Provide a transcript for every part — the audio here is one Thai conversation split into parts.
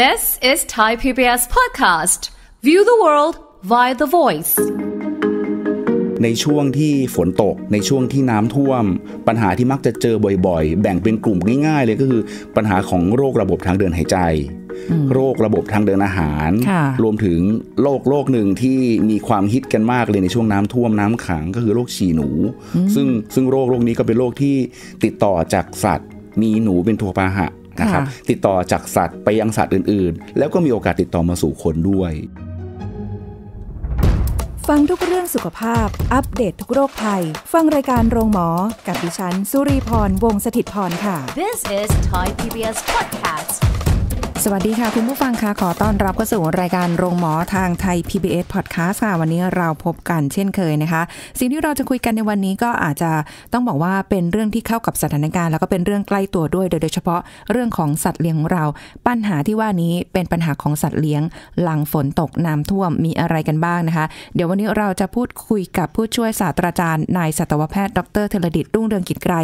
This is Thai PBS podcast View the world via the voice ในช่วงที่ฝนตกในช่วงที่น้ำท่วม ปัญหาที่มักจะเจอบ่อยๆ แบ่งเป็นกลุ่มง่ายๆเลยก็คือปัญหาของโรคระบบทางเดินหายใจ โรคระบบทางเดินอาหาร รวมถึงโรคโรคหนึ่งที่มีความฮิตกันมากเลยในช่วงน้ำท่วมน้ำขังก็คือโรคฉี่หนู ซึ่งซึ่งโรคโรคนี้ก็เป็นโรคที่ติดต่อจากสัตว์ มีหนูเป็นทัวพาหะนะครับติดต่อจากสัตว์ไปยังสัตว์อื่น ๆ แล้วก็มีโอกาสติดต่อมาสู่คนด้วย ฟังทุกเรื่องสุขภาพ อัปเดตททุกโรคภัย ฟังรายการโรงหมอ กับดิฉันสุรีพรวงศิตพรค่ะ This is Thai PBS Podcast สวัสดีค่ะคุณผู้ฟังค่ะขอต้อนรับเข้าสู่รายการโรงหมอทางไทย PBS Podcast ค่ะวันนี้เราพบกันเช่นเคยนะคะสิ่งที่เราจะคุยกันในวันนี้ก็อาจจะต้องบอกว่าเป็นเรื่องที่เข้ากับสถานการณ์แล้วก็เป็นเรื่องใกล้ตัวด้วย โดยเฉพาะเรื่องของสัตว์เลี้ยงของเรา ปัญหาที่ว่านี้เป็นปัญหาของสัตว์เลี้ยง หลังฝนตกน้ำท่วมมีอะไรกันบ้างนะคะเดี๋ยววันนี้เราจะพูดคุยกับผู้ช่วยศาสตราจารย์นายสัตวแพทย์ดรเทลดิตรุ่งเรืองกิจไกร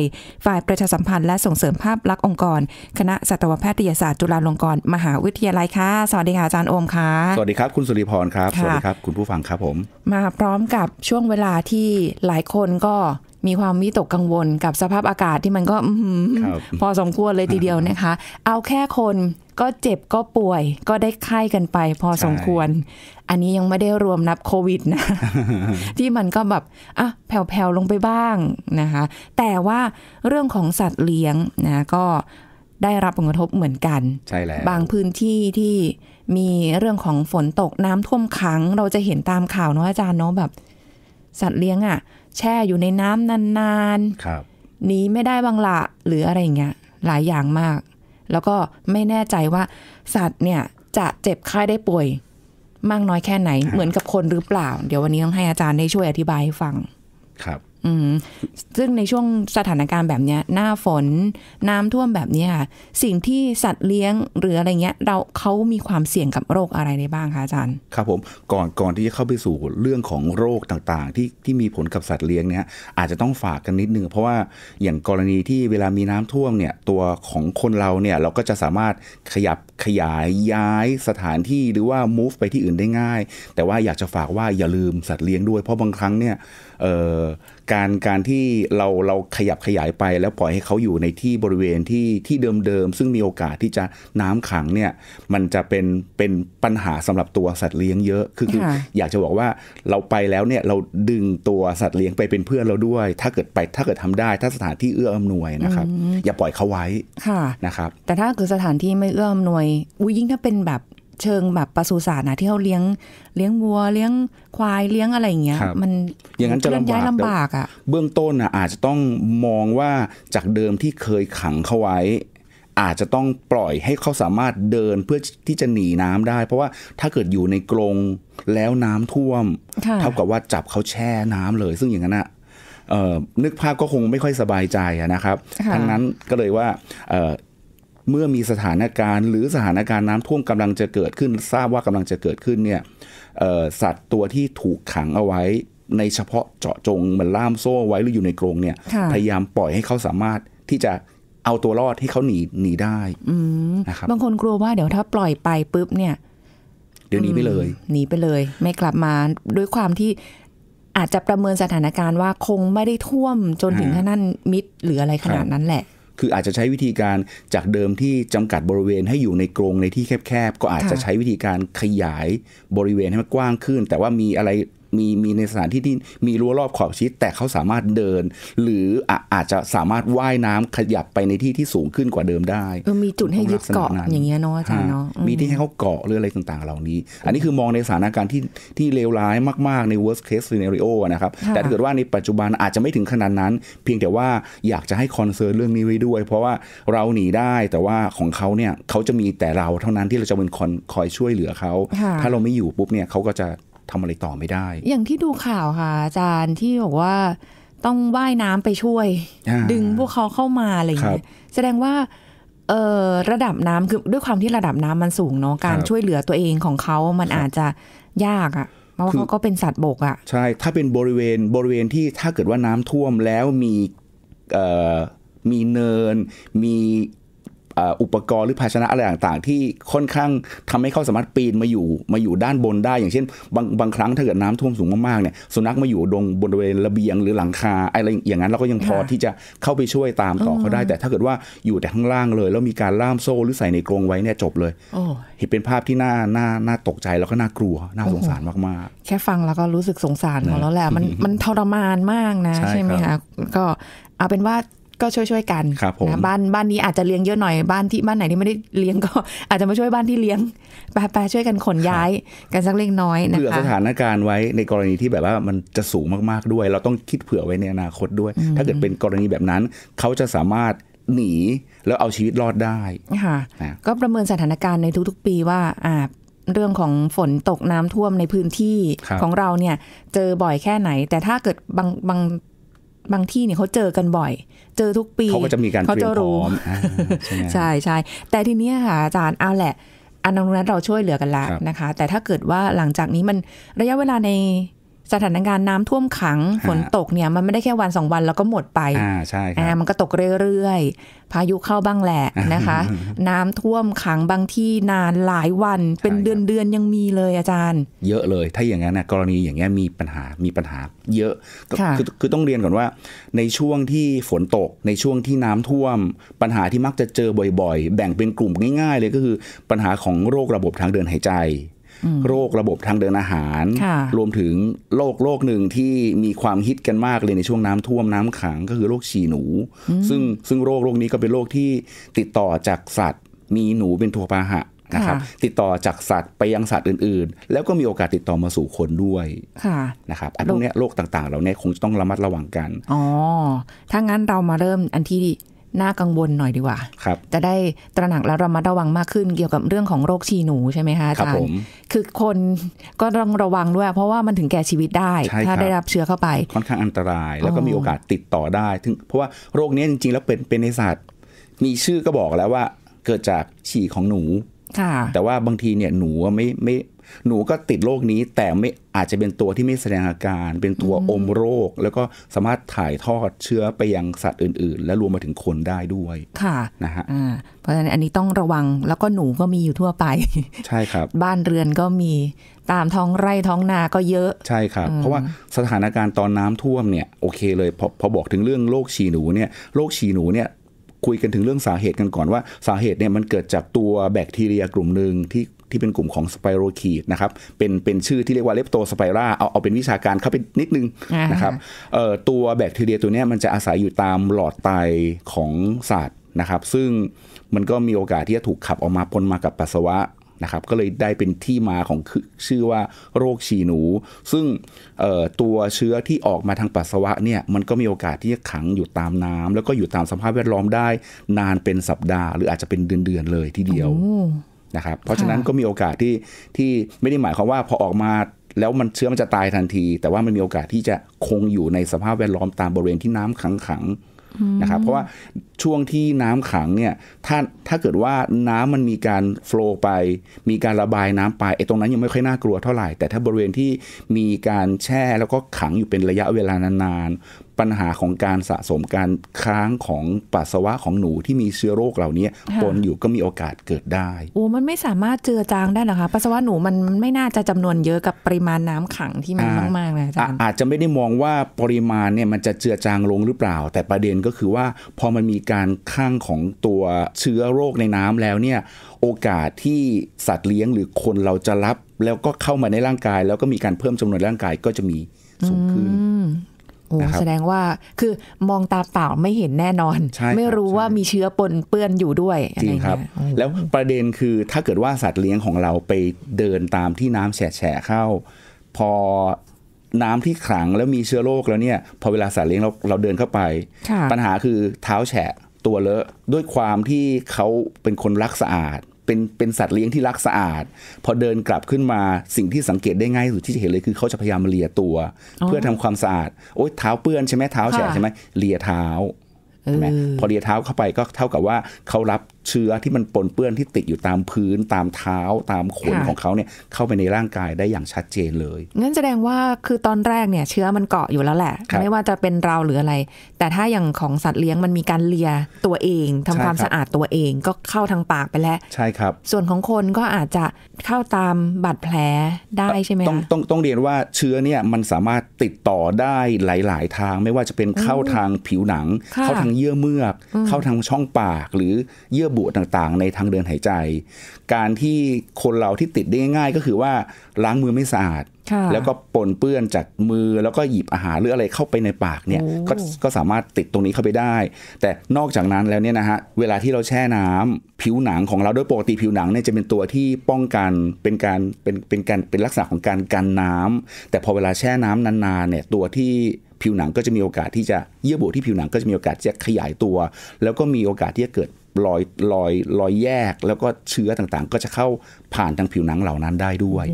ฝ่ายประชาสัมพันธ์และส่งเสริมภาพลักษณ์องค์กร คณะสัตวแพทยศาสตร์จุฬาลงกรณ์มหาวิทยาลัยค่ะ สวัสดีค่ะอาจารย์โอมค่ะสวัสดีครับคุณสุริพรครับ สวัสดีครับ คุณผู้ฟังครับผม มาพร้อมกับช่วงเวลาที่หลายคนก็มีความวิตกกังวลกับสภาพอากาศที่มันก็พอสมควรเลยทีเดียวนะคะ เอาแค่คนก็เจ็บก็ป่วย ก็ได้ไข้กันไปพอสมควร อันนี้ยังไม่ได้รวมนับโควิดนะที่มันก็แบบอ่ะแผ่วๆลงไปบ้างนะคะ แต่ว่าเรื่องของสัตว์เลี้ยงนะก็ได้รับผลกระทบเหมือนกัน ใช่แล้ว บางพื้นที่ที่มีเรื่องของฝนตกน้ำท่วมขัง เราจะเห็นตามข่าวเนาะอาจารย์เนาะแบบสัตว์เลี้ยงอะ่ะแช่อยู่ในน้ำนานๆ ครับ หนีไม่ได้บางละหรืออะไรอย่างเงี้ยหลายอย่างมาก แล้วก็ไม่แน่ใจว่าสัตว์เนี่ยจะเจ็บไข้ได้ป่วย มากน้อยแค่ไหน เหมือนกับคนหรือเปล่า เดี๋ยววันนี้ต้องให้อาจารย์ได้ช่วยอธิบายให้ฟัง ครับซึ่งในช่วงสถานการณ์แบบนี้หน้าฝนน้ำท่วมแบบนี้ค่ะสิ่งที่สัตว์เลี้ยง หรืออะไรเงี้ยเราเขามีความเสี่ยงกับโรคอะไรได้บ้างคะอาจารย์ครับผมก่อนก่อนที่จะเข้าไปสู่เรื่องของโรคต่างๆ ที่ที่มีผลกับสัตว์เลี้ยงเนี่ยอาจจะต้องฝากกันนิดนึงเพราะว่าอย่างกรณีที่เวลามีน้ำท่วมเนี่ย ตัวของคนเราเนี่ย เราก็จะสามารถขยับขยายย้ายสถานที่หรือว่า move ไปที่อื่นได้ง่าย แต่ว่าอยากจะฝากว่าอย่าลืมสัตว์เลี้ยงด้วยเพราะบางครั้งเนี่ยเการการที่เราเราขยับขยายไป แล้วปล่อยให้เขาอยู่ในที่บริเวณที่ที่เดิมๆ ซึ่งมีโอกาสที่จะน้ำขังเนี่ยมันจะเป็นเป็นปัญหาสำหรับตัวสัตว์เลี้ยงเยอะคือคือ อยากจะบอกว่าเราไปแล้วเนี่ยเราดึงตัวสัตว์เลี้ยงไปเป็นเพื่อนเราด้วย ถ้าเกิดไปถ้าเกิดทำได้ถ้าสถานที่เอื้ออำนวยนะครับ อย่าปล่อยเขาไว้นะครับแต่ถ้าเกิดสถานที่ไม่เอื้ออำนวยอุ้ยยิ่งถ้าเป็นแบบเชิงแบบปศุสัตว์นะที่เขาเลี้ยง เลี้ยงวัวเลี้ยงควายเลี้ยงอะไรอย่างเงี้ยมันอย่างนั้นจะลำบากลำบากอ่ะ เบื้องต้นอ่ะอาจจะต้องมองว่าจากเดิมที่เคยขังเขาไว้ อาจจะต้องปล่อยให้เขาสามารถเดินเพื่อที่จะหนีน้ำได้ เพราะว่าถ้าเกิดอยู่ในกรงแล้วน้ำท่วม เท่ากับว่าจับเขาแช่น้ำเลย ซึ่งอย่างนั้นอ่ะนึกภาพก็คงไม่ค่อยสบายใจนะครับทั้งนั้นก็เลยว่าเมื่อมีสถานการณ์หรือสถานการณ์น้ำท่วมกำลังจะเกิดขึ้น ทราบว่ากำลังจะเกิดขึ้น เนี่ยสัตว์ตัวที่ถูกขังเอาไว้ ในเฉพาะเจาะจงเหมือนล่ามโซ่ไว้หรืออยู่ในกรงเนี่ย พยายามปล่อยให้เขาสามารถที่จะเอาตัวรอดให้เขาหนีหนีได้นะครับบางคนกลัวว่า เดี๋ยวถ้าปล่อยไปปุ๊บเนี่ยเดี๋ยวหนีไปเลยหนีไปเลย ไม่กลับมาด้วยความที่อาจจะประเมินสถานการณ์ว่าคงไม่ได้ท่วมจนถึงขนาดมิดหรืออะไรขนาดนั้นแหละคืออาจจะใช้วิธีการจากเดิมที่จำกัดบริเวณให้อยู่ในกรงในที่แคบๆ ก็อาจจะใช้วิธีการขยายบริเวณให้มันกว้างขึ้น แต่ว่ามีอะไรมีมีในสถานที่ที่มีรั้วรอบขอบชิดแต่เขาสามารถเดิน หรืออาอาจจะสามารถว่ายน้ำขยับไปในที่ที่สูงขึ้นกว่าเดิมได้ มีจุดให้ยึดเกาะ อย่างเงี้ยเนาะอาจารย์เนาะมีที่ให้เขาเกาะหรืออะไรต่าง ๆ เหล่านี้ อันนี้คือมองในสถานการณ์ที่ที่เลวร้ายมาก ๆ ใน worst case scenario นะครับแต่ถ้าเกิดว่าในปัจจุบันอาจจะไม่ถึงขนาดนั้น เพียงแต่ว่าอยากจะให้คอนเซิร์นเรื่องนี้ไว้ด้วย เพราะว่าเราหนีได้แต่ว่าของเขาเนี่ยเขาจะมีแต่เราเท่านั้นที่เราจะเป็นคนคอยช่วยเหลือเขา ถ้าเราไม่อยู่ปุ๊บเนี่ยเขาก็จะทำอะไรต่อไม่ได้ อย่างที่ดูข่าวค่ะ อาจารย์ที่บอกว่าต้องว่ายน้ำไปช่วย ดึงพวกเขาเข้ามาอะไรอย่างเงี้ย แสดงว่าเออระดับน้ำคือด้วยความที่ระดับน้ำมันสูงเนาะ การช่วยเหลือตัวเองของเขา มันอาจจะยากอะ่ะเพราะเขาก็เป็นสัตว์บกอะ่ะใช่ ถ้าเป็นบริเวณบริเวณที่ถ้าเกิดว่าน้ำท่วมแล้วมีเออมีเนินมีอุปกรณ์หรือภาชนะอะไรต่างๆ ที่ค่อนข้างทำให้เขาสามารถปีนมาอยู่มาอยู่ด้านบนได้ อย่างเช่นบางบางครั้งถ้าเกิดน้ำท่วมสูงมากๆเนี่ยสุนัขมาอยู่ดงบนบริเวณระเบียงหรือหลังคาอะไรอย่างนั้นเราก็ยังพอที่จะเข้าไปช่วยตามต่อเขาได้ แต่ถ้าเกิดว่าอยู่แต่ข้างล่างเลย แล้วมีการล่ามโซ่หรือใส่ในกรงไว้เนี่ยจบเลยเห็นเป็นภาพที่น่าน่าน่าตกใจแล้วก็น่ากลัวน่าสงสารมากๆแค่ฟังแล้วก็รู้สึกสงสารขาแล้วแหละมันมันทรมานมากนะ ใช่ไหมคะก็เอาเป็นว่าก็ช่วยช่วยกันครับนะบ้านบ้านนี้อาจจะเลี้ยงเยอะหน่อยบ้านที่บ้านไหนที่ไม่ได้เลี้ยงก็อาจจะมาช่วยบ้านที่เลี้ยงแปลช่วยกันขนย้ายกันสักเล็กน้อยนะคะเผื่อสถานการณ์ไว้ในกรณีที่แบบว่ามันจะสูงมากๆด้วย เราต้องคิดเผื่อไว้ในอนาคตด้วย ถ้าเกิดเป็นกรณีแบบนั้น เขาจะสามารถหนีแล้วเอาชีวิตรอดได้ค่ะก็ประเมินสถานการณ์ในทุก ๆ ปีว่าอ่าเรื่องของฝนตกน้ำท่วมในพื้นที่ของเราเนี่ยเจอบ่อยแค่ไหน แต่ถ้าเกิดบางบางบางที่เนี่ยเขาเจอกันบ่อย เจอทุกปี เขาก็จะมีการเตรียมพร้อม ใช่ใช่แต่ทีเนี้ยค่ะอาจารย์เอาแหละ อันนั้นเราช่วยเหลือกันแล้วนะคะ แต่ถ้าเกิดว่าหลังจากนี้มันระยะเวลาในสถานการณ์น้ำท่วมขังฝนตกเนี่ยมันไม่ได้แค่วันสองวันแล้วก็หมดไปอ่าใช่ครับมันก็ตกเรื่อยๆพายุเข้าบ้างแหละนะคะ น้ำท่วมขังบางที่นานหลายวันเป็นเดือนเดือนยังมีเลยอาจารย์ เยอะเลย ถ้าอย่างนั้นนะกรณีอย่างเงี้ยมีปัญหามีปัญหาเยอะคือคือต้องเรียนก่อนว่าในช่วงที่ฝนตก ในช่วงที่น้ำท่วม ปัญหาที่มักจะเจอบ่อยๆ แบ่งเป็นกลุ่มง่ายๆ เลยก็คือปัญหาของโรคระบบทางเดินหายใจโรคระบบทางเดินอาหาร รวมถึง โรคโรคหนึ่งที่มีความฮิตกันมากเลยในช่วงน้ำท่วมน้ำขังก็คือโรคฉี่หนู ซึ่งซึ่งโรคโรคนี้ก็เป็นโรคที่ติดต่อจากสัตว์มีหนูเป็นทัวพาหะนะครับ ติดต่อจากสัตว์ไปยังสัตว์อื่นๆ แล้วก็มีโอกาสติดต่อมาสู่คนด้วยะนะครับ อันพวกนี้โรคต่างๆ เราเนี่ยคงต้องระมัดระวังกัน อ๋อ ถ้างั้นเรามาเริ่มอันที่น่ากังวลหน่อยดีกว่าจะได้ตระหนักและระมัดระวังมากขึ้นเกี่ยวกับเรื่องของโรคชีหนูใช่ไหมคะอาจารย์คือคนก็ต้องระวังด้วย เพราะว่ามันถึงแก่ชีวิตได้ ถ้าได้รับเชื้อเข้าไป ค่อนข้างอันตรายแล้วก็มีโอกาสติดต่อได้ ถึง เพราะว่าโรคนี้จริงๆแล้วเป็นเป็นในสัตว์มีชื่อก็บอกแล้วว่าเกิดจากฉี่ของหนูแต่ว่าบางทีเนี่ยหนูไม่ไม่หนูก็ติดโรคนี้แต่ไม่อาจจะเป็นตัวที่ไม่แสดงอาการ เป็นตัวอมโรคแล้วก็สามารถถ่ายทอดเชื้อไปยังสัตว์อื่นๆ และรวมมาถึงคนได้ด้วยค่ะนะฮะเพราะฉะนั้นอันนี้ต้องระวังแล้วก็หนูก็มีอยู่ทั่วไปใช่ครับ บ้านเรือนก็มีตามท้องไร่ท้องนาก็เยอะ ใช่ครับ เพราะว่าสถานการณ์ตอนน้ำท่วมเนี่ยโอเคเลยพอพอบอกถึงเรื่องโรคฉี่หนูเนี่ยโรคฉี่หนูเนี่ยคุยกันถึงเรื่องสาเหตุกันก่อนว่า สาเหตุเนี่ยมันเกิดจากตัวแบคทีเรียกลุ่มหนึ่งที่ที่เป็นกลุ่มของสไปโรคีดนะครับเป็นเป็นชื่อที่เรียกว่าเลปโตสไปราเอาเอาเป็นวิชาการเข้าไปนิดนึงนะครับตัวแบคทีเรียตัวนี้มันจะอาศัยอยู่ตามหลอดไตของสัตว์นะครับ ซึ่งมันก็มีโอกาสที่จะถูกขับออกมาปนมากับปัสสาวะนะครับ ก็เลยได้เป็นที่มาของชื่อว่าโรคฉี่หนู ซึ่งตัวเชื้อที่ออกมาทางปัสสาวะเนี่ยมันก็มีโอกาสที่จะขังอยู่ตามน้ำ แล้วก็อยู่ตามสภาพแวดล้อมได้นานเป็นสัปดาห์หรืออาจจะเป็นเดือนๆเลยทีเดียวนะครับเพราะฉะนั้นก็มีโอกาสที่ที่ไม่ได้หมายความว่าพอออกมาแล้วมันเชื้อมันจะตายทันที แต่ว่ามันมีโอกาสที่จะคงอยู่ในสภาพแวดล้อมตามบริเวณที่น้ำขังขังนะครับเพราะว่าช่วงที่น้ำขังเนี่ยถ้าถ้าเกิดว่าน้ำมันมีการฟลอไป มีการระบายน้ำไปไอ้ตรงนั้นยังไม่ค่อยน่ากลัวเท่าไหร่แต่ถ้าบริเวณที่มีการแช่แล้วก็ขังอยู่เป็นระยะเวลานานปัญหาของการสะสมการค้างของปัสสาวะของหนูที่มีเชื้อโรคเหล่านี้ปนอยู่ก็มีโอกาสเกิดได้ โอ้ มันไม่สามารถเจือจางได้หรอคะปัสสาวะหนูมันไม่น่าจะจำนวนเยอะกับปริมาณน้ำขังที่มันมากๆนะอาจารย์อาจจะไม่ได้มองว่าปริมาณเนี่ยมันจะเจือจางลงหรือเปล่า แต่ประเด็นก็คือว่าพอมันมีการค้างของตัวเชื้อโรคในน้ำแล้วเนี่ยโอกาสที่สัตว์เลี้ยงหรือคนเราจะรับ แล้วก็เข้ามาในร่างกาย แล้วก็มีการเพิ่มจำนวนร่างกายก็จะมีสูงขึ้นโอ้แสดงว่า คือมองตาเปล่าไม่เห็นแน่นอน ไม่รู้ว่ามีเชื้อปนเปื้อนอยู่ด้วยจริงครับ แล้วประเด็นคือถ้าเกิดว่าสัตว์เลี้ยงของเราไปเดินตามที่น้ำแฉะเข้า พอ น้ำที่ขลังแล้วมีเชื้อโรคแล้วเนี่ย พอเวลาสัตว์เลี้ยงเราเราเดินเข้าไปปัญหาคือเท้าแฉะตัวเลอะ ด้วยความที่เขาเป็นคนรักสะอาดเป็นเป็นสัตว์เลี้ยงที่รักสะอาด พอเดินกลับขึ้นมาสิ่งที่สังเกตได้ง่ายสุดที่จะเห็นเลยคือเขาจะพยายามเลียตัว เพื่อทำความสะอาด โอ๊ยเท้าเปื้อนใช่ไหมเท้าแฉะใช่ไหมเลียเท้าใช่ไหมพอเลียเท้าเข้าไปก็เท่ากับว่าเขารับเชื้อที่มันปนเปื้อนที่ติดอยู่ตามพื้นตามเท้าตามขนของเขาเนี่ยเข้าไปในร่างกายได้อย่างชัดเจนเลย งั้นแสดงว่าคือตอนแรกเนี่ย เชื้อมันเกาะอยู่แล้วแหละ ไม่ว่าจะเป็นเราหรืออะไร แต่ถ้าอย่างของสัตว์เลี้ยงมันมีการเลียตัวเอง ทำความสะอาดตัวเอง ก็เข้าทางปากไปแล้ว ใช่ครับ ส่วนของคนก็อาจจะเข้าตามบาดแผลได้ใช่ไหมต้องต้องต้องเรียนว่าเชื้อเนี่ยมันสามารถติดต่อได้หลาย ๆ ทาง ไม่ว่าจะเป็นเข้าทางผิวหนัง เข้าทางเยื่อเมือกเข้าทางช่องปากหรือเยื่อบุต่างๆ ในทางเดินหายใจ การที่คนเราที่ติดได้ง่ายก็คือว่าล้างมือไม่สะอาด แล้วก็ปนเปื้อนจากมือแล้วก็หยิบอาหารหรืออะไรเข้าไปในปากเนี่ยกก็สามารถติดตรงนี้เข้าไปได้ แต่นอกจากนั้นแล้วเนี่ยนะฮะ เวลาที่เราแช่น้ำ ผิวหนังของเราโดยปกติผิวหนังเนี่ยจะเป็นตัวที่ป้องกันเป็นการเป็นเป็นการเป็นลักษณะของการกันน้ำ แต่พอเวลาแช่น้ำนานๆเนี่ยตัวที่ผิวหนังก็จะมีโอกาสที่จะเยื่อบุที่ผิวหนังก็จะมีโอกาสที่จะขยายตัว แล้วก็มีโอกาสที่จะเกิดลอยลอยลอยแยกแล้วก็เชื้อต่างๆ ก็จะเข้าผ่านทางผิวหนังเหล่านั้นได้ด้วย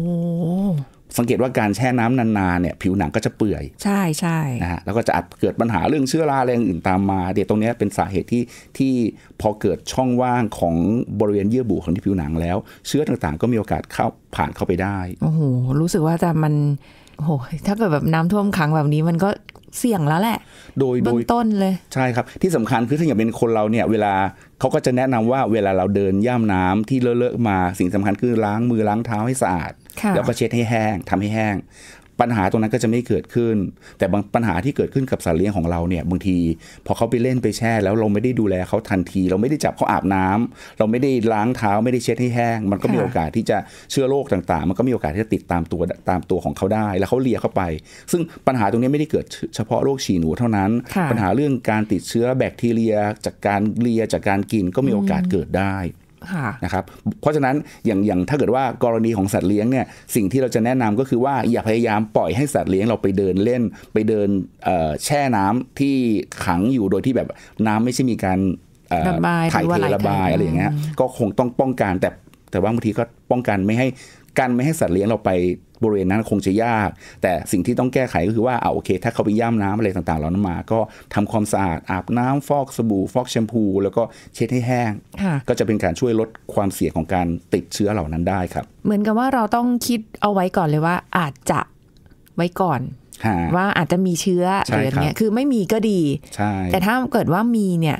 สังเกตว่าการแช่น้ำนานๆเนี่ย ผิวหนังก็จะเปื่อย ใช่ใช่นะฮะ แล้วก็จะอาจเกิดปัญหาเรื่องเชื้อราอะไรอื่นตามมาเดี๋ยวตรงนี้เป็นสาเหตุที่ที่ พอเกิดช่องว่างของบริเวณเยื่อบุของที่ผิวหนังแล้ว เชื้อต่างๆ ก็มีโอกาสเข้าผ่านเข้าไปได้ โอ้โห รู้สึกว่าจะมันโอ้หถ้าเกิดแบบน้ำท่วมขังแบบนี้มันก็เสี่ยงแล้วแหละ โดยเบื้องต้นเลย ใช่ครับ ที่สำคัญคือถ้าอย่างเป็นคนเราเนี่ยเวลาเขาก็จะแนะนำว่าเวลาเราเดินย่ามน้ำที่เลอะเลอะมาสิ่งสำคัญคือล้างมือล้างเท้าให้สะอาด แล้วก็เช็ดให้แห้งทำให้แห้งปัญหาตรงนั้นก็จะไม่เกิดขึ้น แต่บางปัญหาที่เกิดขึ้นกับสัตว์เลี้ยงของเราเนี่ยบางทีพอเขาไปเล่นไปแช่แล้วเราไม่ได้ดูแลเขาทันทีเราไม่ได้จับเขาอาบน้ำ เราไม่ได้ล้างเท้าไม่ได้เช็ดให้แห้ง มันก็มีโอกาสที่จะเชื้อโรคต่างๆ มันก็มีโอกาสที่จะติดตามตัวตามตัวของเขาได้ แล้วเขาเลียเข้าไป ซึ่งปัญหาตรงนี้ไม่ได้เกิดเฉพาะโรคฉี่หนูเท่านั้น ปัญหาเรื่องการติดเชื้อแบคทีเรีย จากการเลียจากการกินก็มีโอกาสเกิดได้นะครับเพราะฉะนั้นอย่างอย่างถ้าเกิดว่ากรณีของสัตว์เลี้ยงเนี่ยสิ่งที่เราจะแนะนำก็คือว่า อย่าพยายามปล่อยให้สัตว์เลี้ยง เราไปเดินเล่นไปเดินแช่น้ำที่ขังอยู่โดยที่แบบน้ำไม่ใช่มีการถ่ายเทระบายอะไรอย่างเงี้ยก็คงต้องป้องกันแต่แต่ว่าบางทีก็ป้องกันไม่ให้การไม่ให้สัตว์เลี้ยงเราไปบริเวณนั้นคงจะยาก แต่สิ่งที่ต้องแก้ไขก็คือว่าเอาโอเค ถ้าเขาไปย่ำน้ำอะไรต่างๆเหล่านั้นมา ก็ทำความสะอาดอาบน้ำฟอกสบู่ ฟอกแชมพูแล้วก็เช็ดให้แห้ง ก็จะเป็นการช่วยลดความเสี่ยงของการติดเชื้อเหล่านั้นได้ครับ เหมือนกับว่าเราต้องคิดเอาไว้ก่อนเลยว่า อาจจะไว้ก่อนว่าอาจจะมีเชื้ออะไรอย่างเงี้ยคือไม่มีก็ดี แต่ถ้าเกิดว่ามีเนี่ย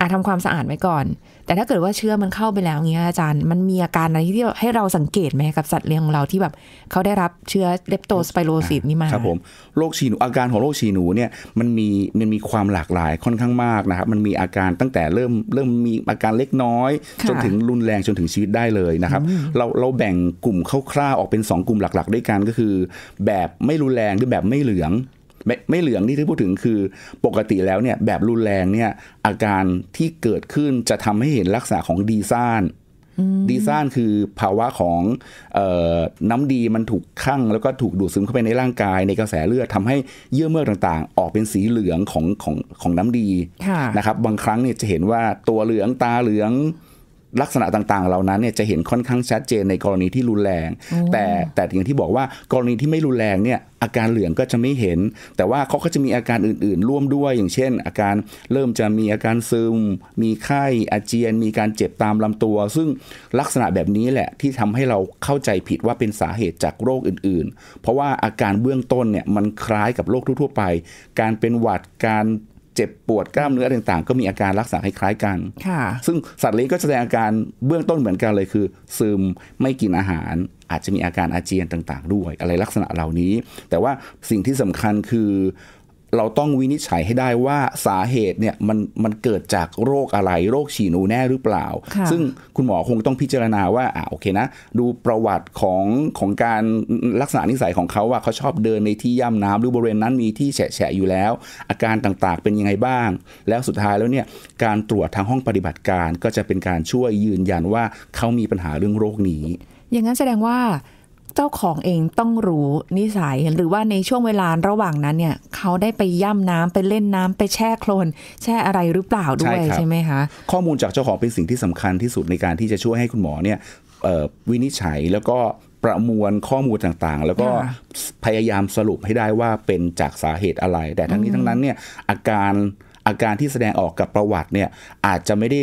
อาจทำความสะอาดไว้ก่อนแต่ถ้าเกิดว่าเชื้อมันเข้าไปแล้วเงี้ยอาจารย์มันมีอาการอะไรที่ ให้เราสังเกตไหมกับสัตว์เลี้ยงของเราที่แบบเขาได้รับเชื้อเลปโตสไปโรซิสนี่มาครับผมโรคฉีหนูอาการของโรคฉีหนูเนี่ยมันมีมันมีความหลากหลายค่อนข้างมากนะครับมันมีอาการตั้งแต่เริ่มเริ่มมีอาการเล็กน้อย จนถึงรุนแรงจนถึงชีวิตได้เลยนะครับ เราเราแบ่งกลุ่มคร่าวๆออกเป็น 2 กลุ่มหลักๆด้วยกันก็คือ แบบไม่รุนแรงหรือแบบไม่เหลืองไม่ไม่เหลืองที่ที่พูดถึงคือปกติแล้วเนี่ยแบบรุนแรงเนี่ยอาการที่เกิดขึ้นจะทำให้เห็นลักษณะของดีซ่านดีซ่านคือภาวะของออน้ำดีมันถูกขั่งแล้วก็ถูกดูดซึมเข้าไปในร่างกาย ในกระแสเลือดทำให้เยื่อเมือกต่างๆ ออกเป็นสีเหลืองของของของน้ำดีนะครับบางครั้งเนี่ยจะเห็นว่าตัวเหลืองตาเหลืองลักษณะต่างๆเหล่านั้นเนี่ยจะเห็นค่อนข้างชัดเจนในกรณีที่รุนแรง แต่แต่อย่างที่บอกว่า กรณีที่ไม่รุนแรงเนี่ย อาการเหลืองก็จะไม่เห็น แต่ว่าเขาก็จะมีอาการอื่น ๆ ร่วมด้วยอย่างเช่น อาการเริ่มจะมีอาการซึมมีไข้อาเจียน มีการเจ็บตามลำตัว ซึ่งลักษณะแบบนี้แหละที่ทำให้เราเข้าใจผิดว่าเป็นสาเหตุจากโรคอื่นๆ เพราะว่าอาการเบื้องต้นเนี่ยมันคล้ายกับโรคทั่วๆไป การเป็นหวัดการเจ็บปวดกล้ามเนื้อต่างๆ ก็มีอาการรักษาคล้ายๆกัน ค่ะ ซึ่งสัตว์เลี้ยงก็แสดงอาการเบื้องต้นเหมือนกันเลยคือ ซึมไม่กินอาหาร อาจจะมีอาการอาเจียนต่าง ๆด้วยอะไรลักษณะเหล่านี้ แต่ว่าสิ่งที่สำคัญคือเราต้องวินิจฉัยให้ได้ว่าสาเหตุเนี่ยมันมันเกิดจากโรคอะไรโรคฉี่หนูแน่หรือเปล่า ซึ่งคุณหมอคงต้องพิจารณาว่า อ่าโอเคนะ ดูประวัติของของการลักษณะนิสัยของเขาว่าเขาชอบเดินในที่ย่ำน้ำหรือบริเวณนั้นมีที่แฉะอยู่แล้ว อาการต่างๆเป็นยังไงบ้าง แล้วสุดท้ายแล้วเนี่ย การตรวจทางห้องปฏิบัติการก็จะเป็นการช่วยยืนยันว่าเขามีปัญหาเรื่องโรคนี้ อย่างนั้นแสดงว่าเจ้าของเองต้องรู้นิสัยหรือว่าในช่วงเวลาระหว่างนั้นเนี่ยเขาได้ไปย่ำน้ำไปเล่นน้ำไปแช่โคลนแช่อะไรหรือเปล่าด้วยใช่ไหมคะข้อมูลจากเจ้าของเป็นสิ่งที่สำคัญที่สุดในการที่จะช่วยให้คุณหมอเนี่ยวินิจฉัยแล้วก็ประมวลข้อมูลต่างๆ แล้วก็พยายามสรุปให้ได้ว่าเป็นจากสาเหตุอะไร แต่ทั้งนี้ทั้งนั้นเนี่ยอาการอาการที่แสดงออกกับประวัติเนี่ยอาจจะไม่ได้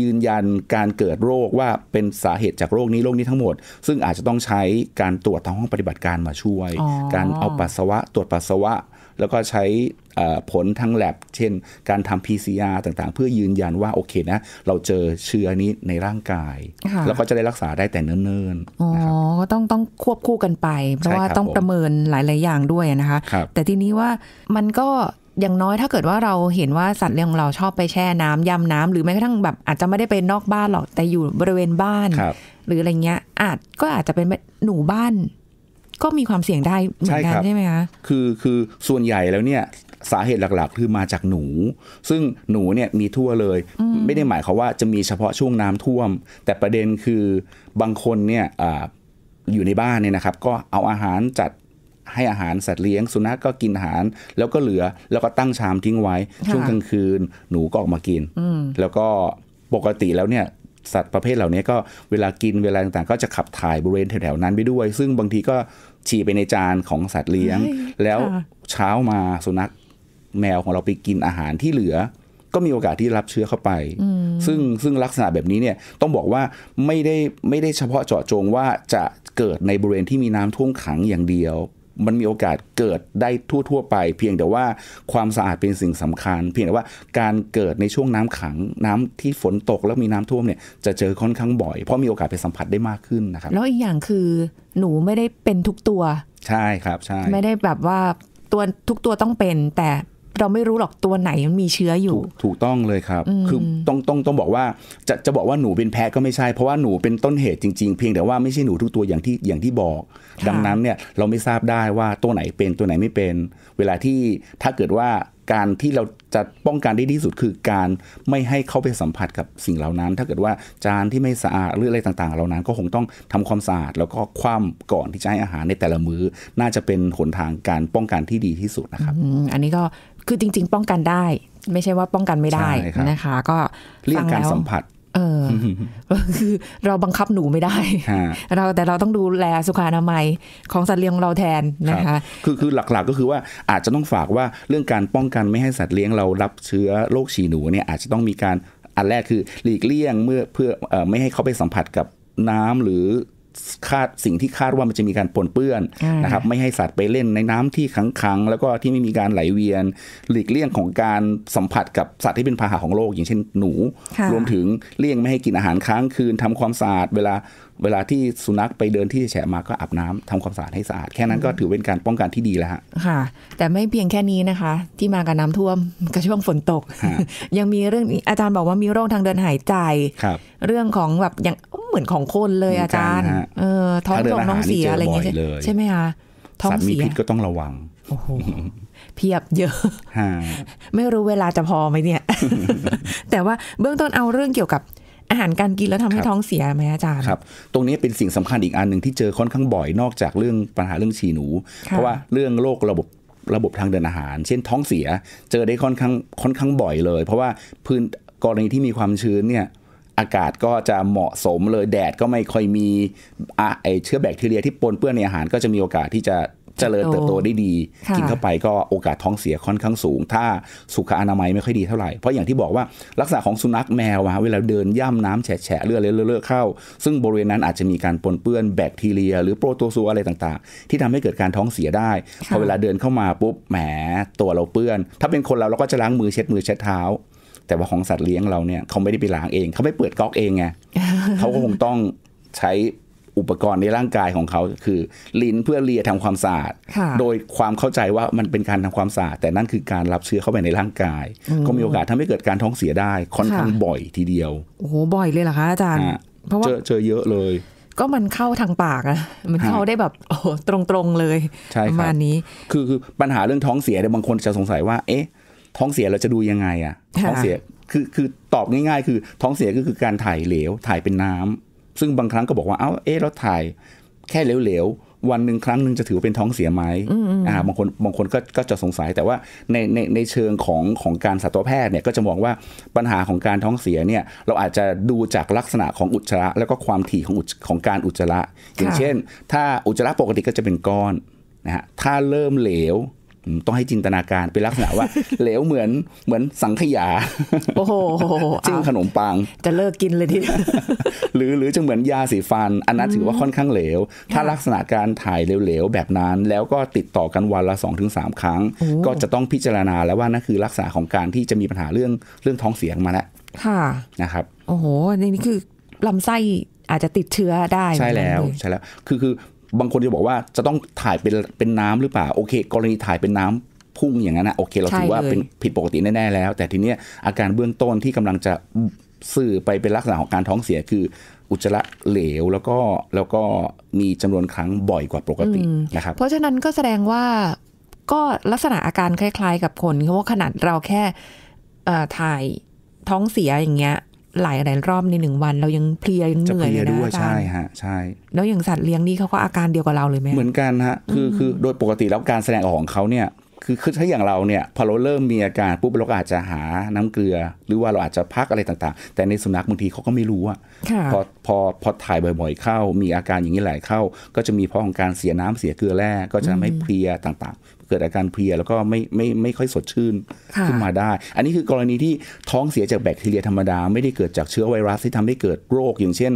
ยืนยันการเกิดโรคว่าเป็นสาเหตุจากโรคนี้ โรคนี้ทั้งหมด ซึ่งอาจจะต้องใช้การตรวจทางห้องปฏิบัติการมาช่วย การเอาปัสสาวะ ตรวจปัสสาวะ แล้วก็ใช้ผลทางแลบเช่นการทำ PCR ต่างๆ เพื่อยืนยันว่า โอเคนะ เราเจอเชื้อนี้ในร่างกาย แล้วก็จะได้รักษาได้แต่เนิ่นๆอ๋อก็ต้องต้องควบคู่กันไป เพราะว่าต้องประเมินหลายๆอย่างด้วยนะคะ แต่ทีนี้ว่ามันก็อย่างน้อยถ้าเกิดว่าเราเห็นว่าสัตว์เลี้ยงของเราชอบไปแช่น้ำยำน้ำหรือแม้กระทั่งแบบอาจจะไม่ได้ไปนอกบ้านหรอกแต่อยู่บริเวณบ้านหรืออะไรเงี้ยอาจก็อาจจะเป็นหนูบ้าน ก็มีความเสี่ยงได้เหมือนกันใช่ไหมคะ คือคือส่วนใหญ่แล้วเนี่ยสาเหตุหลักๆ คือมาจากหนู ซึ่งหนูเนี่ยมีทั่วเลย ไม่ได้หมายความว่าจะมีเฉพาะช่วงน้ำท่วม แต่ประเด็นคือบางคนเนี่ยอยู่ในบ้านเนี่ยนะครับ ก็เอาอาหารจัดให้อาหารสัตว์เลี้ยง สุนัขกก็กินอาหารแล้วก็เหลือ แล้วก็ตั้งชามทิ้งไว้ ช่วงกลางคืนหนูก็ออกมากินแล้วก็ปกติแล้วเนี่ย สัตว์ประเภทเหล่านี้ก็ เวลากินเวลาต่างๆ ก็จะขับถ่ายบริเวณแถวๆนั้นไปด้วย ซึ่งบางทีก็ฉี่ไปในจานของสัตว์เลี้ยง แล้วเช้ามาสุนัข แมวของเราไปกินอาหารที่เหลือ ก็มีโอกาสที่รับเชื้อเข้าไป ซึ่งซึ่งลักษณะแบบนี้เนี่ยต้องบอกว่าไม่ได้ไม่ได้เฉพาะเจาะจงว่าจะเกิดในบริเวณที่มีน้ำท่วมขังอย่างเดียวมันมีโอกาสเกิดได้ทั่ว ๆ ไปเพียงแต่ว่าความสะอาดเป็นสิ่งสำคัญ เพียงแต่ว่าการเกิดในช่วงน้ำขัง น้ำที่ฝนตกแล้วมีน้ำท่วมเนี่ยจะเจอค่อนข้างบ่อยเพราะมีโอกาสไปสัมผัสได้มากขึ้นนะครับแล้วอีกอย่างคือหนูไม่ได้เป็นทุกตัว ใช่ครับใช่ไม่ได้แบบว่าตัวทุกตัวต้องเป็นแต่เราไม่รู้หรอกตัวไหนมันมีเชื้ออยู่ ถูกต้องเลยครับ คือต้องต้องต้องบอกว่าจะจะบอกว่าหนูเป็นแพ้ก็ไม่ใช่เพราะว่าหนูเป็นต้นเหตุจริง ๆเพียงแต่ว่าไม่ใช่หนูทุกตัวอย่างที่อย่างที่บอก ดังนั้นเนี่ยเราไม่ทราบได้ว่าตัวไหนเป็นตัวไหนไม่เป็นเวลาที่ถ้าเกิดว่าการที่เราจะป้องกันได้ดีสุดคือการไม่ให้เข้าไปสัมผัสกับสิ่งเหล่านั้น ถ้าเกิดว่าจานที่ไม่สะอาดหรืออะไรต่างๆ เหล่านั้นก็คงต้องทำความสะอาดแล้วก็คว่ำก่อนที่จะให้อาหารในแต่ละมือ้อน่าจะเป็นหนทางการป้องกันที่ดีที่สุดนะครับอันนี้ก็คือจริงๆ ป้องกันได้ ไม่ใช่ว่าป้องกันไม่ได้นะคะ ก็เรื่องการสัมผัสเออคือเราบังคับหนูไม่ได้เราแต่เราต้องดูแลสุขานามัยของสัตว์เลี้ยงเราแทนนะคะ คือคือหลักๆ ก็คือว่าอาจจะต้องฝากว่าเรื่องการป้องกันไม่ให้สัตว์เลี้ยงเรารับเชื้อโรคฉี่หนูเนี่ยอาจจะต้องมีการอันแรกคือ หลีกเลี่ยงเมื่อเพื่อไม่ให้เขาไปสัมผัสกับน้ำหรือคาดสิ่งที่คาดว่ามันจะมีการปนเปื้อนนะครับไม่ให้สัตว์ไปเล่นในน้ำที่ขังๆ แล้วก็ที่ไม่มีการไหลเวียน หลีกเลี่ยงของการสัมผัสกับสัตว์ที่เป็นพาหะของโลกอย่างเช่นหนู รวมถึงเลี่ยงไม่ให้กินอาหารค้างคืนทำความสะอาดเวลาเวลาที่สุนัขไปเดินที่แฉะมา ก็อาบน้ำทำความสะอาดให้สะอาด แค่นั้นก็ถือเป็นการป้องกันที่ดีแล้วค่ะ แต่ไม่เพียงแค่นี้นะคะ ที่มากับน้ำท่วมกับช่วงฝนตก ยังมีเรื่องอาจารย์บอกว่ามีโรคทางเดินหายใจครับ เรื่องของแบบ อย่างเหมือนของคนเลยอาจารย์เออท้องร้องน้องเสียอะไรเงี้ยใช่ไหมคะท้องเสียมีพิษก็ต้องระวังเพียบเยอะไม่รู้เวลาจะพอไหมเนี่ย แต่ว่าเบื้องต้นเอาเรื่องเกี่ยวกับอาหารการกินแล้วทำให้ท้องเสียไหมอาจารย์ครับ ตรงนี้เป็นสิ่งสำคัญอีกอันหนึ่งที่เจอค่อนข้างบ่อยนอกจากเรื่องปัญหาเรื่องฉี่หนู เพราะว่าเรื่องโรคระบบระบบทางเดินอาหาร เช่นท้องเสียเจอได้ค่อนข้างค่อนข้างบ่อยเลย เพราะว่าพื้นกรณีที่มีความชื้นเนี่ยอากาศก็จะเหมาะสมเลยแดดก็ไม่ค่อยมีไอเชื้อแบคทีเรีย ที่ปนเปื้อนในอาหารก็จะมีโอกาสที่จะเจริญเติบโตได้ดี กินเข้าไปก็โอกาสท้องเสียค่อนข้างสูง ถ้าสุขอนามัยไม่ค่อยดีเท่าไหร่ เพราะอย่างที่บอกว่าลักษณะของสุนัขแมวอะเวลาเดินย่ำน้ำแฉะเลือดเลอะเข้า ซึ่งบริเวณนั้นอาจจะมีการปนเปื้อนแบคทีเรีย หรือโปรโตซัวอะไรต่างๆ ที่ทำให้เกิดการท้องเสียได้พอเวลาเดินเข้ามาปุ๊บแหมตัวเราเปื้อน ถ้าเป็นคนเราเราก็จะล้างมือเช็ดมือเช็ดเท้า แต่ว่าของสัตว์เลี้ยงเราเนี่ยเขาไม่ได้ไปล้างเองเขาไม่เปิดก๊อกเองไงเขาก็คงต้องใช้อุปกรณ์ในร่างกายของเขาคือ ลิ้นเพื่อเลียทำความสะอาดโดยความเข้าใจว่ามันเป็นการทำความสะอาดแต่นั่นคือการรับเชื้อเข้าไปในร่างกาย ก็มีโอกาสทำให้เกิดการท้องเสียได้ค่อนข้างบ่อยทีเดียวโอ้โหบ่อยเลยเหรอคะอาจารย์ เพราะว่าเจอเยอะเลย ก็มันเข้าทางปากอะมันเข้าได้แบบโอ้ตรงๆเลยประมาณนี้คือคือปัญหาเรื่องท้องเสียเนี่ยบางคนจะสงสัยว่าเอ๊ะท้องเสียเราจะดูยังไงอะท้องเสียคือคือตอบง่าย ๆ คือท้องเสียก็คือการถ่ายเหลวถ่ายเป็นน้ำซึ่งบางครั้งก็บอกว่าเอ้าเอ๊ะเราถ่ายแค่เหลวๆวันหนึ่งครั้งหนึ่งจะถือว่าเป็นท้องเสียไหมอ่าบางคนบางคนก็ก็จะสงสัยแต่ว่าในในในเชิงของของการสัตวแพทย์เนี่ยก็จะมองว่าปัญหาของการท้องเสียเนี่ยเราอาจจะดูจากลักษณะของอุจจาระ แล้วก็ความถี่ของอของการอุจจาระ อย่างเช่น ถ้าอุจจาระปกติก็จะเป็นก้อนนะฮะถ้าเริ่มเหลวต้องให้จินตนาการเป็นลักษณะว่าเหลวเหมือนเหมือนสังขยา โอ้โหจิ้งขนมปัง จะเลิกกินเลยทีหรือหรือจะเหมือนยาสีฟัน อันนั้นถือว่าค่อนข้างเหลว ถ้าลักษณะการถ่ายเหลวๆ แบบนั้น แล้วก็ติดต่อกันวันละ 2-3 ครั้ง ก็จะต้องพิจารณาแล้วว่า นั่นคือลักษณะของการที่จะมีปัญหาเรื่องเรื่องท้องเสียงมาแล้วค่ะ นะครับ โอ้โหนี่คือลำไส้อาจจะติดเชื้อได้ใช่แล้วใช่แล้ว คือคือบางคนจะบอกว่าจะต้องถ่ายเป็นเป็นน้ำหรือเปล่าโอเค กรณีถ่ายเป็นน้ำพุ่งอย่างนั้นนะโอเคเราถือว่าเป็นผิดปกติแน่ ๆ แล้ว แต่ทีเนี้ยอาการเบื้องต้นที่กำลังจะสื่อไปเป็นลักษณะของการท้องเสียคือ อุจจาระเหลวแล้วก็แล้วก็มีจำนวนครั้งบ่อยกว่าปกตินะครับเพราะฉะนั้นก็แสดงว่าก็ลักษณะอาการคล้ายๆ กับคนเพราะว่าขนาดเราแค่ถ่ายท้องเสียอย่างเงี้ยหลายหลายรอบในหนึ่งวันเรายังเพลียยังเหนื่อยเลยนะใช่ฮะใช่แล้วอย่างสัตว์เลี้ยงนี่เขาก็อาการเดียวกับเราเลยไหมเหมือนกันฮะคือคือโดยปกติแล้วการแสดงออกของเขาเนี่ยคือคือถ้าอย่างเราเนี่ยพอเราเริ่มมีอาการปุ๊บเราก็อาจจะหาน้ำเกลือ หรือว่าเราอาจจะพักอะไรต่าง ๆ แต่ในสุนัขบางทีเขาก็ไม่รู้อะพอพอพอถ่ายบ่อยๆ เข้ามีอาการอย่างนี้หลายเข้า ก็จะมีเพราะของการเสียน้ำเสียเกลือแร่ก็จะไม่เพลียต่างๆเกิดอาการเพลียแล้วก็ไม่ไม่ไม่ค่อยสดชื่นขึ้นมาได้ อันนี้คือกรณีที่ท้องเสียจากแบคทีเรียธรรมดา ไม่ได้เกิดจากเชื้อไวรัสที่ทำให้เกิดโรคอย่างเช่น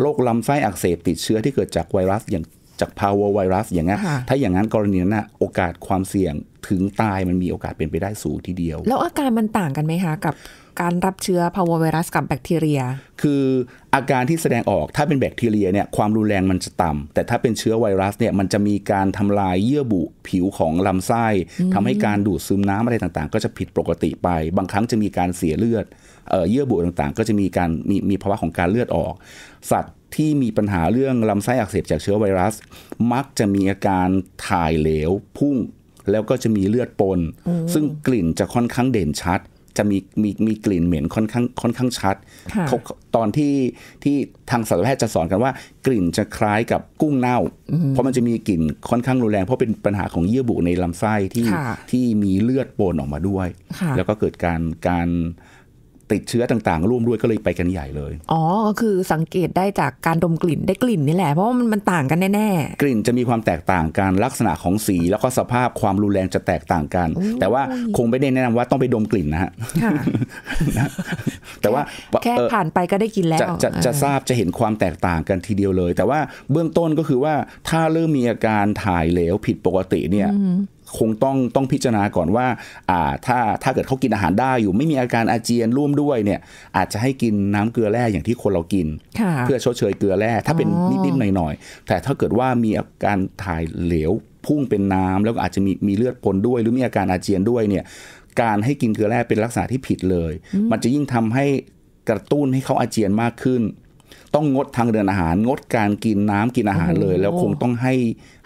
โรคลำไส้อักเสบติดเชื้อที่เกิดจากไวรัสอย่างจากพาวเวอร์ไวรัสอย่างนี้นถ้าอย่างนั้นกรณีนั้นโอกาสความเสี่ยงถึงตายมันมีโอกาสเป็นไปได้สูงทีเดียว แล้วอาการมันต่างกันไหมคะกับการรับเชื้อพาวเวอร์ไวรัสกับแบคทีเรีย คืออาการที่แสดงออกถ้าเป็นแบคทีเรียเนี่ยความรุนแรงมันจะต่ำ แต่ถ้าเป็นเชื้อไวรัสเนี่ยมันจะมีการทำลายเยื่อบุผิวของลำไส้ทำให้การดูดซึมน้ำอะไรต่างๆ ก็จะผิดปกติไป บางครั้งจะมีการเสียเลือด เยื่อบุต่างๆ ก็จะมีการมีมีภาวะของการเลือดออก สัตว์ที่มีปัญหาเรื่องลำไส้อักเสบจากเชื้อไวรัส มักจะมีอาการถ่ายเหลวพุ่งแล้วก็จะมีเลือดปน ซึ่งกลิ่นจะค่อนข้างเด่นชัดจะมีมีมีกลิ่นเหม็นค่อนข้างค่อนข้างชัดเขาตอนที่ที่ทางสัตวแพทย์จะสอนกันว่ากลิ่นจะคล้ายกับกุ้งเน่า เพราะมันจะมีกลิ่นค่อนข้างรุนแรง เพราะเป็นปัญหาของเยื่อบุในลำไส้ที่ที่มีเลือดปนออกมาด้วย แล้วก็เกิดการการติดเชื้อต่าง ๆร่วมด้วยก็เลยไปกันใหญ่เลย อ๋อคือสังเกตได้จากการดมกลิ่นได้กลิ่นนี่แหละเพราะว่ามันต่างกันแน่ๆ กลิ่นจะมีความแตกต่างกันลักษณะของสี แล้วก็สภาพความรุนแรงจะแตกต่างกัน แต่ว่าคงไม่ได้แนะนำว่าต้องไปดมกลิ่นนะฮะแต่ว่าแค่ผ่านไปก็ได้กินแล้ว จะจะทราบจะเห็นความแตกต่างกันทีเดียวเลย แต่ว่าเบื้องต้นก็คือว่าถ้าเริ่มมีอาการถ่ายเหลวผิดปกติเนี่ยคงต้องต้องพิจารณาก่อน ว่าอ่า ถ้าถ้าเกิดเขากินอาหารได้ อยู่ไม่มีอาการอาเจียนร่วมด้วยเนี่ยอาจจะให้กินน้ำเกลือแร่อย่างที่คนเรากินเพื่อชดเชยเกลือแร่ถ้าเป็นนิดๆหน่อยๆแต่ถ้าเกิดว่ามีอาการถ่ายเหลวพุ่งเป็นน้ำ แล้วก็อาจจะมีมีเลือดปนด้วย หรือมีอาการอาเจียนด้วยเนี่ยการให้กินเกลือแร่เป็นลักษณะที่ผิดเลย มันจะยิ่งทำให้กระตุ้นให้เขาอาเจียนมากขึ้นต้องงดทางเดินอาหารงดการกินน้ำกินอาหารเลย แล้วคงต้องให้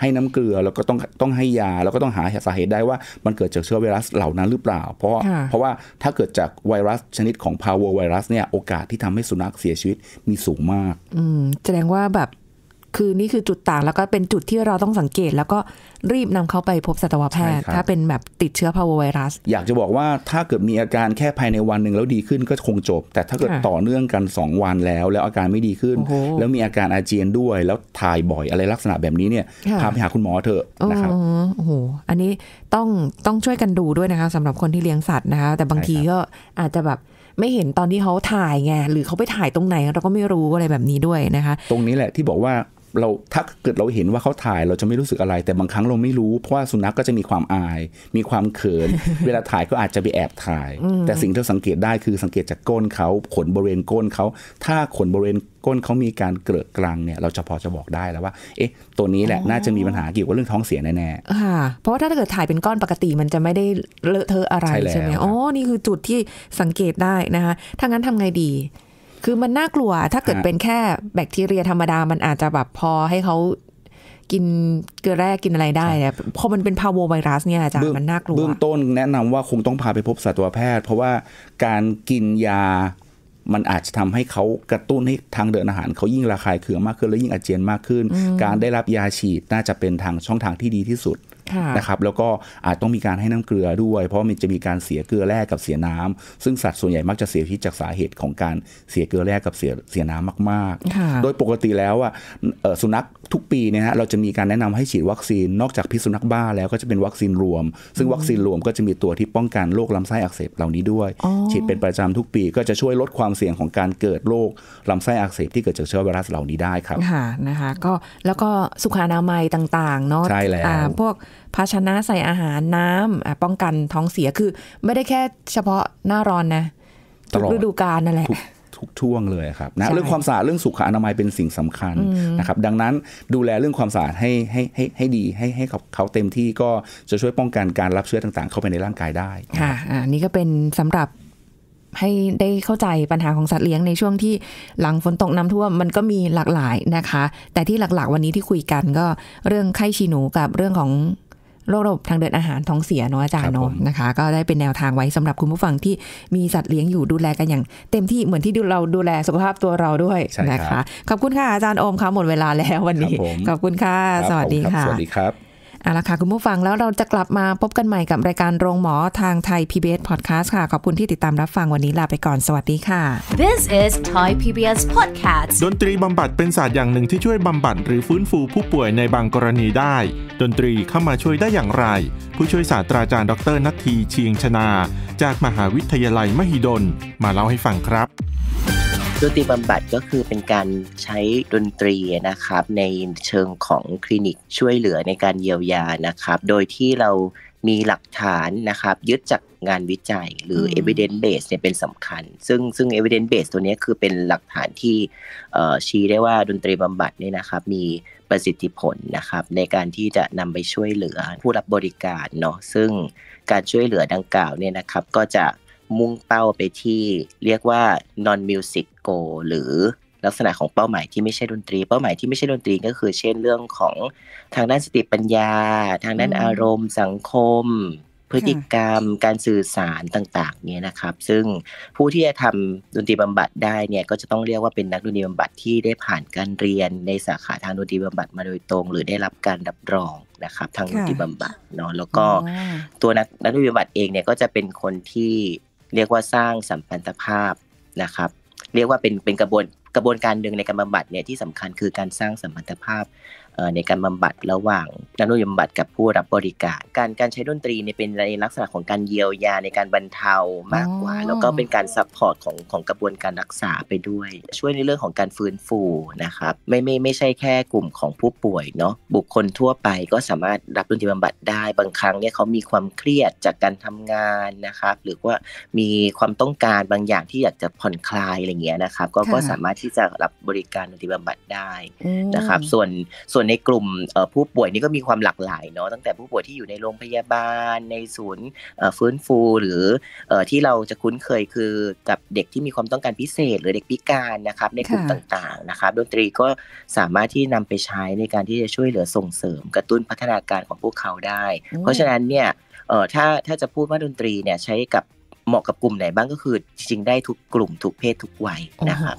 ให้น้ำเกลือแล้วก็ต้องต้องให้ยา แล้วก็ต้องหาสาเหตุได้ว่ามันเกิดจากเชื้อไวรัสเหล่านั้นหรือเปล่าเพราะ เพราะว่าถ้าเกิดจากไวรัสชนิดของพาวเวอร์ไวรัสเนี่ยโอกาสที่ทำให้สุนัขเสียชีวิตมีสูงมากแสดงว่าแบบคือนี่คือจุดต่างแล้วก็เป็นจุดที่เราต้องสังเกต แล้วก็รีบนำเขาไปพบสัตวแพทย์ ถ้าเป็นแบบติดเชื้อพาวเวอร์ไวรัส อยากจะบอกว่าถ้าเกิดมีอาการแค่ภายในวันหนึ่ง แล้วดีขึ้นก็คงจบ แต่ถ้าเกิดต่อเนื่องกัน 2 วันแล้ว แล้วอาการไม่ดีขึ้น แล้วมีอาการอาเจียนด้วย แล้วถ่ายบ่อยอะไรลักษณะแบบนี้เนี่ยพาไปหาคุณหมอเถอะนะครับโอ้โหอันนี้ต้องต้องช่วยกันดูด้วยนะคะ สำหรับคนที่เลี้ยงสัตว์นะคะแต่บางทีก็อาจจะแบบไม่เห็นตอนที่เขาถ่ายไงหรือเขาไปถ่ายตรงไหน เราก็ไม่รู้อะไรแบบนี้ด้วยนะคะ ตรงนี้แหละที่บอกว่าเราถ้าเกิดเราเห็นว่าเขาถ่ายเราจะไม่รู้สึกอะไร แต่บางครั้งเราไม่รู้ เพราะว่าสุนัขกก็จะมีความอาย มีความเขิน เวลาถ่ายก็อาจจะไปแอบถ่าย แต่สิ่งที่สังเกตได้คือสังเกตจากก้นเขา ขนบริเวณก้นเขา ถ้าขนบริเวณก้นเขามีการเกลือกกลางเนี่ย เราจะพอจะบอกได้แล้วว่า เอ๊ะ ตัวนี้แหละน่าจะมีปัญหาเกี่ยวกับเรื่องท้องเสียแน่ๆค่ะเพราะว่า ถ้าเกิดถ่ายเป็นก้อนปกติมันจะไม่ได้เลอะเทอะอะไรใช่ไหมอ๋อนี่คือจุดที่สังเกตได้นะคะถ้างั้นทำไงดีคือมันน่ากลัว ถ้าเกิดเป็นแค่แบคทีเรียธรรมดา มันอาจจะแบบพอให้เขากินเกลือแร่กินอะไรได้เนี่ยพอมันเป็นพาวไวรัสเนี่ยอาจารย์มันน่ากลัวเบื้องต้นแนะนำว่าคงต้องพาไปพบสัตวแพทย์ เพราะว่าการกินยา มันอาจจะทำให้เขากระตุ้นให้ทางเดินอาหารเขายิ่งระคายเคืองมากขึ้นและยิ่งอาเจียนมากขึ้น การได้รับยาฉีดน่าจะเป็นทางช่องทางที่ดีที่สุดนะครับแล้วก็อาจต้องมีการให้น้ำเกลือด้วย เพราะมันจะมีการเสียเกลือแร่กับเสียน้ำ ซึ่งสัตว์ส่วนใหญ่มักจะเสียชีวิตจากสาเหตุของการเสียเกลือแร่กับเสียเสียน้ำมากๆ โดยปกติแล้วอ่ะสุนัขทุกปีนะฮะเราจะมีการแนะนำให้ฉีดวัคซีนนอกจากพิษสุนัขบ้าแล้วก็จะเป็นวัคซีนรวม ซึ่งวัคซีนรวมก็จะมีตัวที่ป้องกันโรคลำไส้อักเสบเหล่านี้ด้วย ฉีดเป็นประจำทุกปีก็จะช่วยลดความเสี่ยงของการเกิดโรคลำไส้อักเสบที่เกิดจากเชื้อไวรัสเหล่านี้ได้ครับค่ะนะคะ ก็แล้วก็สุขานามัยต่างๆเนาะใช่แล้วพวกภาชนะใส่อาหารน้ำป้องกันท้องเสียคือไม่ได้แค่เฉพาะหน้าร้อนนะทุกฤดูกาลนั่นแหละทุกช่วงเลยครับนะเรื่องความสะอาดเรื่องสุขอนามัยเป็นสิ่งสำคัญนะครับ ดังนั้นดูแลเรื่องความสะอาดให้ให้ให้ให้ดี ให้ให้เขาเต็มที่ก็จะช่วยป้องกันการรับเชื้อต่าง ๆ เข้าไปในร่างกายได้ค่ะอันนี้ก็เป็นสำหรับให้ได้เข้าใจปัญหาของสัตว์เลี้ยงในช่วงที่หลังฝนตกน้ำท่วม มันก็มีหลากหลายนะคะ แต่ที่หลักๆ วันนี้ที่คุยกันก็เรื่องไข้ฉีหนูกับเรื่องของโรคระบบทางเดินอาหารท้องเสียเนาะอาจารย์เนาะนะคะ ก็ได้เป็นแนวทางไว้สำหรับคุณผู้ฟังที่มีสัตว์เลี้ยงอยู่ดูแลกันอย่างเต็มที่เหมือนที่เราดูแลสุขภาพตัวเราด้วยนะคะขอบคุณค่ะอาจารย์อมค่ะหมดเวลาแล้ววันนี้ขอบคุณค่ะ สวัสดีค่ะสวัสดีครับเอาละค่ะคุณผู้ฟังแล้วเราจะกลับมาพบกันใหม่กับรายการโรงหมอทางไทย PBS Podcast ค่ะ ขอบคุณที่ติดตามรับฟังวันนี้ลาไปก่อนสวัสดีค่ะ This is Thai PBS Podcast ดนตรีบำบัดเป็นศาสตร์อย่างหนึ่งที่ช่วยบำบัดหรือฟื้นฟูผู้ป่วยในบางกรณีได้ ดนตรีเข้ามาช่วยได้อย่างไร ผู้ช่วยศาสตราจารย์ ดรนัททีเชียงชนา จากมหาวิทยาลัยมหิดล มาเล่าให้ฟังครับดนตรีบำบัดก็คือเป็นการใช้ดนตรีนะครับ ในเชิงของคลินิกช่วยเหลือในการเยียวยานะครับ โดยที่เรามีหลักฐานนะครับยึดจากงานวิจัยหรือ evidence base เนี่ยเป็นสำคัญ ซึ่งซึ่ง evidence base ตัวนี้คือเป็นหลักฐานที่ชี้ได้ว่าดนตรีบำบัดเนี่ยนะครับ มีประสิทธิผลนะครับ ในการที่จะนำไปช่วยเหลือผู้รับบริการเนาะซึ่งการช่วยเหลือดังกล่าวเนี่ยนะครับก็จะมุ่งเป้าไปที่เรียกว่า non music g o หรือลักษณะของเป้าหมายที่ไม่ใช่ดนตรี เป้าหมายที่ไม่ใช่ดนตรีก็คือเช่นเรื่องของทางด้านสติปัญญา ทางด้านอารมณ์ สังคม พฤติกรรม การสื่อสารต่างๆเนี่ยนะครับ ซึ่งผู้ที่จะทำดนตรีบำบัดได้เนี่ยก็จะต้องเรียกว่าเป็นนักดนตรีบำบัดที่ได้ผ่านการเรียนในสาขาทางดนตรีบำบัดมาโดยตรง หรือได้รับการรับรองนะครับทางดนตรีบำบัดเนาะแล้วก็ตัวนักนักดนตรีบำบัดเองเนี่ยก็จะเป็นคนที่เรียกว่าสร้างสัมพันธภาพนะครับ เรียกว่าเป็นเป็นกระบวนกระบวนการหนึ่งในการบำบัดเนี่ยที่สำคัญคือการสร้างสัมพันธภาพในการบำบัดระหว่างนักดนตรีบำบัดกับผู้รับบริการ การการใช้ดนตรีเนี่ยเป็นในลักษณะของการเยียวยาในการบรรเทามากกว่า แล้วก็เป็นการซัพพอร์ตของของกระบวนการรักษาไปด้วย ช่วยในเรื่องของการฟื้นฟูนะครับไม่ไม่ไม่ใช่แค่กลุ่มของผู้ป่วยเนาะบุคคลทั่วไป ก็สามารถรับดนตรีบำบัดได้ บางครั้งเนี่ยเขามีความเครียดจากการทำงานนะครับ หรือว่ามีความต้องการบางอย่างที่อยากจะผ่อนคลายอะไรเงี้ยนะครับ ก็ก็สามารถที่จะรับบริการดนตรีบำบัดได้นะครับ ส่วนส่วนในกลุ่มผู้ป่วยนี่ก็มีความหลากหลายเนาะตั้งแต่ผู้ป่วยที่อยู่ในโรงพยาบาล ในศูนย์ฟื้นฟูหรือที่เราจะคุ้นเคยคือกับเด็กที่มีความต้องการพิเศษ หรือเด็กพิการนะครับในกลุ่มต่างๆนะครับ ดนตรีก็สามารถที่นำไปใช้ในการที่จะช่วยเหลือส่งเสริมกระตุ้นพัฒนาการของพวกเขาได้ เพราะฉะนั้นเนี่ยถ้าถ้าจะพูดว่าดนตรีเนี่ยใช้กับเหมาะกับกลุ่มไหนบ้างก็คือ จริงๆได้ทุกกลุ่มทุกเพศทุกวัยนะครับ